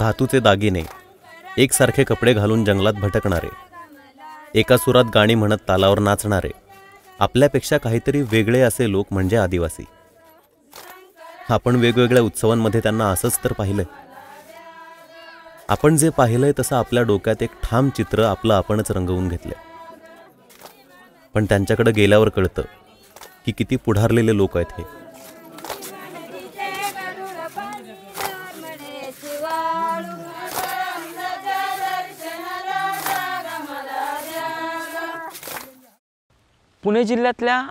धातूचे दागिने एकसारखे कपडे घालून जंगलात भटकणारे एका सुरात गाणी म्हणत तालावर नाचणारे आपल्यापेक्षा काहीतरी वेगळे असे लोक म्हणजे आदिवासी आपण वेगवेगळ्या उत्सवांमध्ये त्यांना असंच तर पाहिलंय आपण जे पाहिलंय तसं आपल्या डोक्यात एक ठाम चित्र आपलं आपणच रंगवून घेतलंय पण त्यांच्याकडे गेल्यावर कळतं की किती पुढारलेले लोक आहेत हे पुणे जिल्ह्यातल्या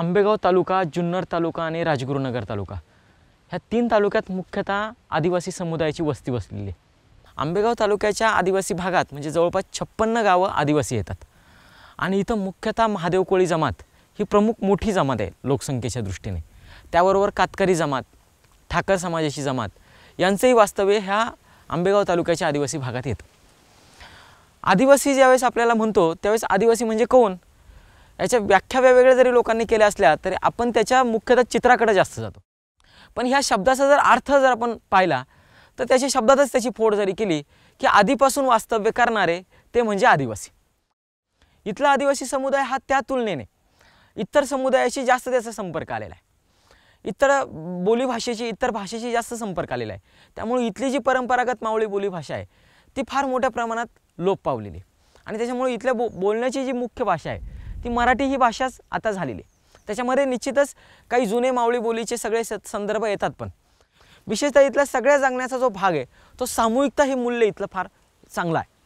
आंबेगाव तालुका जुन्नर तालुका आणि राजगुरुनगर तालुका ह्या तीन तालुक्यात मुख्यतः आदिवासी समुदायाची वस्ती वसलेली आहे आंबेगाव तालुक्याच्या आदिवासी भागात म्हणजे जवळपास छप्पन्न गावं आदिवासी येतात आणि इथं मुख्यतः महादेव कोळी जमात ही प्रमुख मोठी जमात आहे लोकसंख्येच्या दृष्टीने त्याबरोबर कातकरी जमात ठाकर समाजाची जमात यांचंही वास्तव्य ह्या आंबेगाव तालुक्याच्या आदिवासी भागात येतं आदिवासी ज्यावेळेस आपल्याला म्हणतो त्यावेळेस आदिवासी म्हणजे कोण याच्या व्याख्या वेगवेगळ्या जरी लोकांनी केल्या असल्या तरी आपण त्याच्या मुख्यतः चित्राकडे जास्त जातो पण ह्या शब्दाचा जर अर्थ जर आपण पाहिला तर त्याच्या शब्दातच त्याची फोड जरी केली की आधीपासून वास्तव्य करणारे ते म्हणजे आदिवासी इथला आदिवासी समुदाय हा त्या तुलनेने इतर समुदायाशी जास्त त्याचा संपर्क आलेला आहे इतर बोलीभाषेशी इतर भाषेशी जास्त संपर्क आलेला आहे त्यामुळे इथली जी परंपरागत मावळी बोलीभाषा आहे ती फार मोठ्या प्रमाणात लोप पावलेली आणि त्याच्यामुळे इथल्या बो बोलण्याची जी मुख्य भाषा आहे ती मराठी ही भाषाच आता झालेली आहे त्याच्यामध्ये निश्चितच काही जुने मावळी बोलीचे सगळे संदर्भ येतात पण विशेषतः इथला सगळ्या जगण्याचा जो भाग आहे तो सामूहिकता हे मूल्य इथलं फार चांगला आहे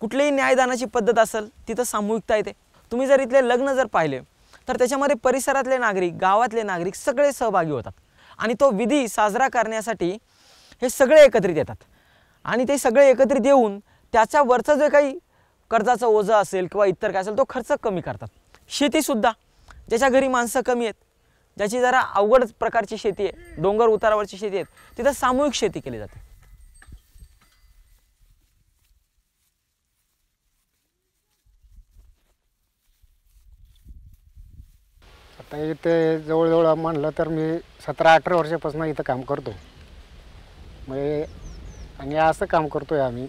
कुठलीही न्यायदानाची पद्धत असेल तिथं सामूहिकता येते तुम्ही जर इथले लग्न जर पाहिले तर त्याच्यामध्ये परिसरातले नागरिक गावातले नागरिक सगळे सहभागी होतात आणि तो विधी साजरा करण्यासाठी हे सगळे एकत्रित येतात आणि ते सगळे एकत्रित येऊन त्याच्या वरचं जे काही कर्जाचं ओझं असेल किंवा इतर काय असेल तो खर्च कमी करतात शेतीसुद्धा ज्याच्या घरी माणसं कमी आहेत ज्याची जरा अवघड प्रकारची शेती आहे डोंगर उतारावरची शेती आहे तिथं सामूहिक शेती केली जाते आता इथे जवळजवळ म्हणलं तर मी सतरा अठरा वर्षापासून इथं काम करतो म्हणजे आणि असं काम करतो आहे आम्ही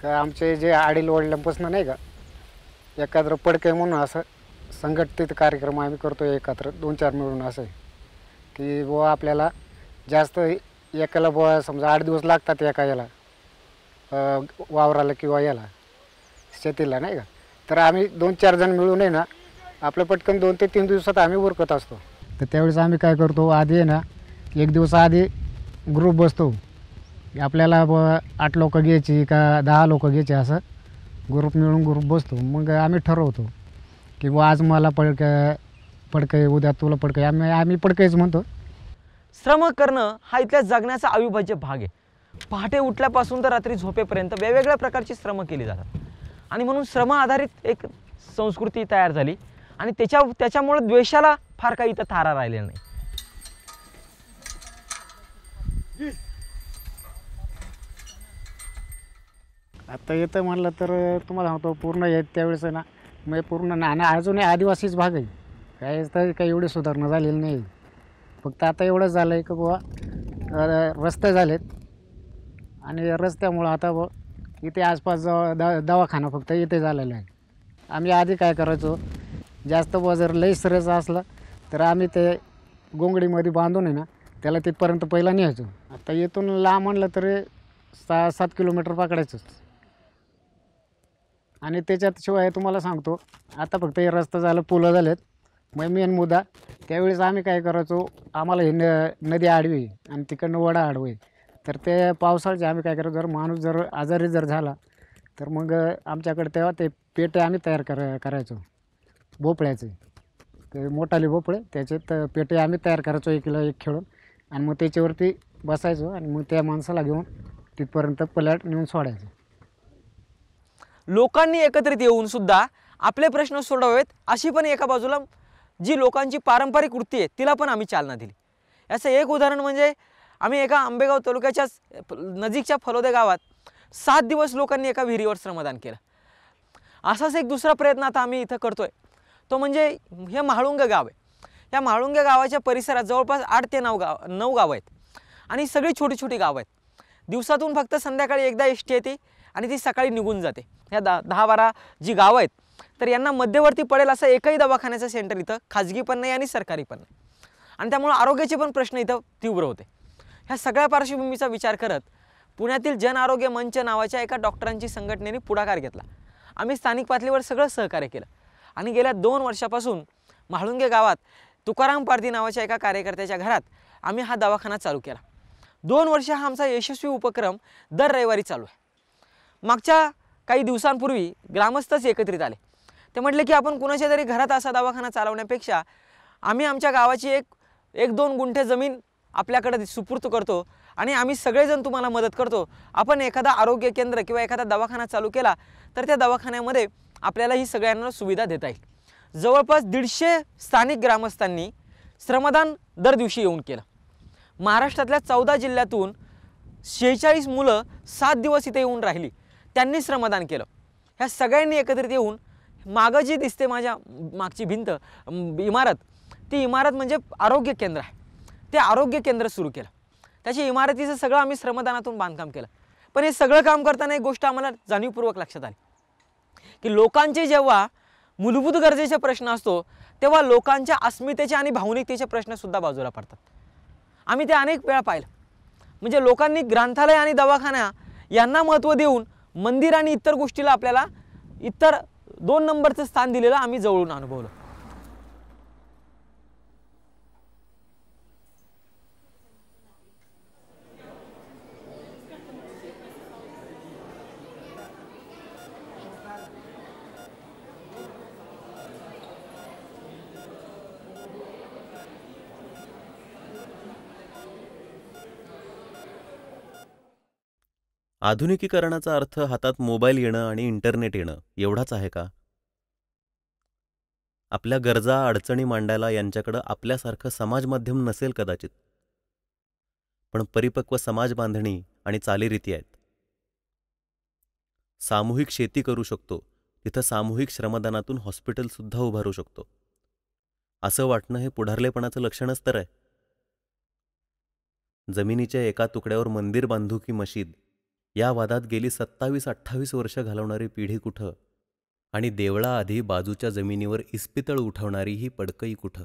का आमचे जे आडील वडिलांपासून नाही का एकाद्र पडके म्हणून असं संघटित कार्यक्रम आम्ही करतो आहे एकत्र दोन चार मिळून असं की बुवा आपल्याला जास्त एकाला बुवा समजा आठ दिवस लागतात एका याला वावराला किंवा याला शेतीला नाही का तर आम्ही दोन चार जण मिळून आहे ना आपलं पटकन दोन ते तीन दिवसात आम्ही उरकत असतो तर त्यावेळेस आम्ही काय करतो आधी आहे ना एक आधी ग्रुप बसतो आपल्याला ब आठ लोकं घ्यायची का दहा लोकं घ्यायची असं ग्रुप मिळून ग्रुप बसतो मग आम्ही ठरवतो की बा आज मला पडक पडकय उद्या तुला पडकय आम्ही आम्ही पडकयच म्हणतो श्रम करणं हा इथल्या जगण्याचा अविभाज्य भाग आहे पहाटे उठल्यापासून तर रात्री झोपेपर्यंत वेगवेगळ्या प्रकारची श्रम केली जातात आणि म्हणून श्रम आधारित एक संस्कृती तयार झाली आणि त्याच्या त्याच्यामुळं द्वेषाला फार काही इथं थारा राहिले नाही आता येतं म्हणलं तर तुम्हाला सांगतो पूर्ण येत त्यावेळेस ना म्हणजे पूर्ण ना आणि अजूनही आदिवासीच भाग आहे काय तर काही एवढी सुधारणा झालेली नाही फक्त आता एवढंच झालं आहे की बुवा रस्ते झालेत आणि रस्त्यामुळं आता इथे आसपास जवळ द दवाखाना फक्त इथे झालेला आहे आम्ही आधी काय करायचो जास्त बुवा जर लई सरस असला तर आम्ही ते गोंगडीमध्ये बांधून आहे ना त्याला तिथपर्यंत पहिला न्यायचो आता येथून लांब म्हणलं तरी सहा सात किलोमीटर पकडायचंच आणि त्याच्यात शिवाय तुम्हाला सांगतो आता फक्त हे रस्ता झालं पुलं झालेत मग मेन मुद्दा त्यावेळेस आम्ही काय करायचो आम्हाला ही न नदी आडवी आणि तिकडनं वडा आडवी तर ते पावसाळ्याचे आम्ही काय करायचो जर माणूस जर आजारी जर झाला तर मग आमच्याकडे तेव्हा ते पेटे आम्ही तयार कर करायचो भोपळ्याचे ते मोठाले भोपळे त्याच्यात पेटे आम्ही तयार करायचो एक किलो एक खेळून आणि मग त्याच्यावरती बसायचो आणि मग त्या माणसाला घेऊन तिथपर्यंत पलाट नेऊन सोडायचो लोकांनी एकत्रित येऊन सुद्धा आपले प्रश्न सोडवावेत अशी पण एका बाजूला जी लोकांची पारंपरिक वृत्ती आहे तिला पण आम्ही चालना दिली याचं एक उदाहरण म्हणजे आम्ही एका आंबेगाव तालुक्याच्याच नजीकच्या फलोदे गावात सात दिवस लोकांनी एका विहिरीवर श्रमदान केलं असाच एक दुसरा प्रयत्न आता आम्ही इथं करतोय तो म्हणजे हे म्हाळुंग गाव आहे या म्हाळुंग गावाच्या परिसरात जवळपास आठ ते नऊ गाव नऊ गावं आहेत आणि सगळी छोटी छोटी गावं आहेत दिवसातून फक्त संध्याकाळी एकदा एस येते आणि ती सकाळी निघून जाते ह्या दा दहा बारा जी गावं आहेत तर यांना मध्यवर्ती पडेल असं एकही दवाखान्याचं सेंटर इथं खाजगी पण नाही आणि सरकारी पण नाही आणि त्यामुळं आरोग्याचे पण प्रश्न इथं तीव्र होते ह्या सगळ्या पार्श्वभूमीचा विचार करत पुण्यातील जन आरोग्य मंच नावाच्या एका डॉक्टरांची संघटनेने पुढाकार घेतला आम्ही स्थानिक पातळीवर सगळं सहकार्य केलं आणि गेल्या दोन वर्षापासून म्हाळुंगे गावात तुकाराम पारधी नावाच्या एका कार्यकर्त्याच्या घरात आम्ही हा दवाखाना चालू केला दोन वर्ष हा आमचा यशस्वी उपक्रम दर रविवारी चालू आहे मागच्या काही दिवसांपूर्वी ग्रामस्थच एकत्रित आले ते म्हटले की आपण कुणाच्या तरी घरात असा दवाखाना चालवण्यापेक्षा आम्ही आमच्या गावाची एक एक दोन गुंठे जमीन आपल्याकडे सुपूर्त करतो आणि आम्ही सगळेजण तुम्हाला मदत करतो आपण एखादा आरोग्य केंद्र किंवा एखादा दवाखाना चालू केला तर त्या दवाखान्यामध्ये आपल्याला ही सगळ्यांना सुविधा देता येईल जवळपास दीडशे स्थानिक ग्रामस्थांनी श्रमदान दर दिवशी येऊन केलं महाराष्ट्रातल्या चौदा जिल्ह्यातून शेहेचाळीस मुलं सात दिवस इथे येऊन राहिली त्यांनी श्रमदान केलं ह्या सगळ्यांनी एकत्रित येऊन मागं जी दिसते माझ्या मागची भिंत इमारत ती इमारत म्हणजे आरोग्य केंद्र आहे ते आरोग्य केंद्र सुरू केलं त्याच्या इमारतीचं सगळं आम्ही श्रमदानातून बांधकाम केलं पण हे सगळं काम करताना एक गोष्ट आम्हाला जाणीवपूर्वक लक्षात आली की लोकांचे जेव्हा मूलभूत गरजेचे प्रश्न असतो तेव्हा लोकांच्या अस्मितेचे आणि भावनिकतेचे प्रश्नसुद्धा बाजूला पडतात आम्ही ते अनेक वेळा पाहिलं म्हणजे लोकांनी ग्रंथालय आणि दवाखाना यांना महत्त्व देऊन मंदिर आणि इतर गोष्टीला आपल्याला इतर दोन नंबरचं स्थान दिलेलं आम्ही जवळून अनुभवलं आधुनिकीकरणाचा अर्थ हातात मोबाईल येणं आणि इंटरनेट येणं एवढाच आहे का आपल्या गरजा अडचणी मांडायला यांच्याकडं आपल्यासारखं समाजमाध्यम नसेल कदाचित पण परिपक्व समाज बांधणी आणि चालीरीती आहेत सामूहिक शेती करू शकतो तिथं सामूहिक श्रमदानातून हॉस्पिटलसुद्धा उभारू शकतो असं वाटणं हे पुढारलेपणाचं लक्षणच तर आहे जमिनीच्या एका तुकड्यावर मंदिर बांधू की मशीद या वादात गेली सत्तावीस अठ्ठावीस वर्ष घालवणारी पिढी कुठं आणि देवळाआधी बाजूच्या जमिनीवर इस्पितळ उठवणारी ही पडकई कुठं